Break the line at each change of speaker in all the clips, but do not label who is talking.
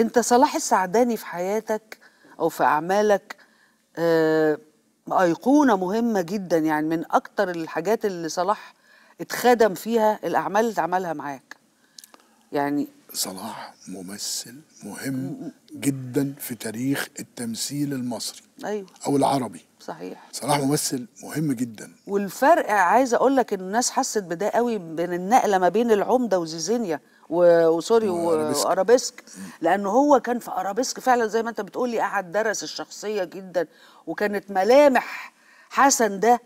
انت صلاح السعداني في حياتك او في اعمالك آه، ايقونه مهمه جدا يعني من اكتر الحاجات اللي صلاح اتخدم فيها الاعمال اللي اتعملها معاك يعني
صلاح ممثل مهم جدا في تاريخ التمثيل المصري ايوه او العربي صحيح صلاح ممثل مهم جدا
والفرق عايزه اقول لك ان الناس حست بده قوي بين النقله ما بين العمده وزيزينيا وسوري وارابيسك لان هو كان في ارابيسك فعلا زي ما انت بتقولي قعد درس الشخصيه جدا وكانت ملامح حسن ده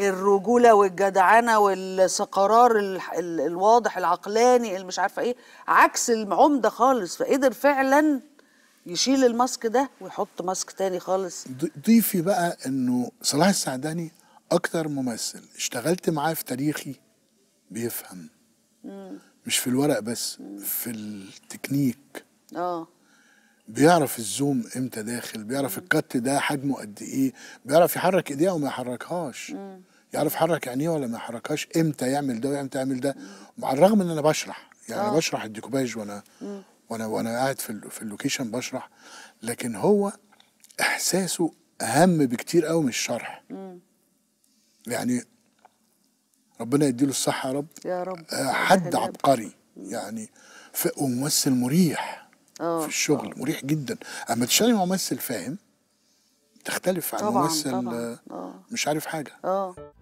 الرجوله والجدعنه والسقرار ال... ال... الواضح العقلاني اللي مش عارفه ايه عكس العمده خالص فقدر فعلا يشيل الماسك ده ويحط ماسك تاني خالص
ضيفي بقى انه صلاح السعداني اكتر ممثل اشتغلت معاه في تاريخي بيفهم مم. مش في الورق بس مم. في التكنيك اه بيعرف الزوم امتى داخل بيعرف الكت ده حجمه قد ايه بيعرف يحرك ايديه وما يحركهاش يعرف يحرك عينيه ولا ما يحركهاش امتى يعمل ده وامتى يعمل ده مع الرغم ان انا بشرح يعني أوه. انا آه. بشرح الديكوباج وانا وانا وانا قاعد في في اللوكيشن بشرح لكن هو احساسه اهم بكتير قوي من الشرح مم. يعني ربنا يديله الصحه يا رب يا رب آه، حد عبقري يعني وممثل مريح آه. في الشغل أوه. مريح جدا اما تشتغلي مع ممثل فاهم تختلف عن طبعًا ممثل طبعًا. آه. مش عارف حاجه أوه.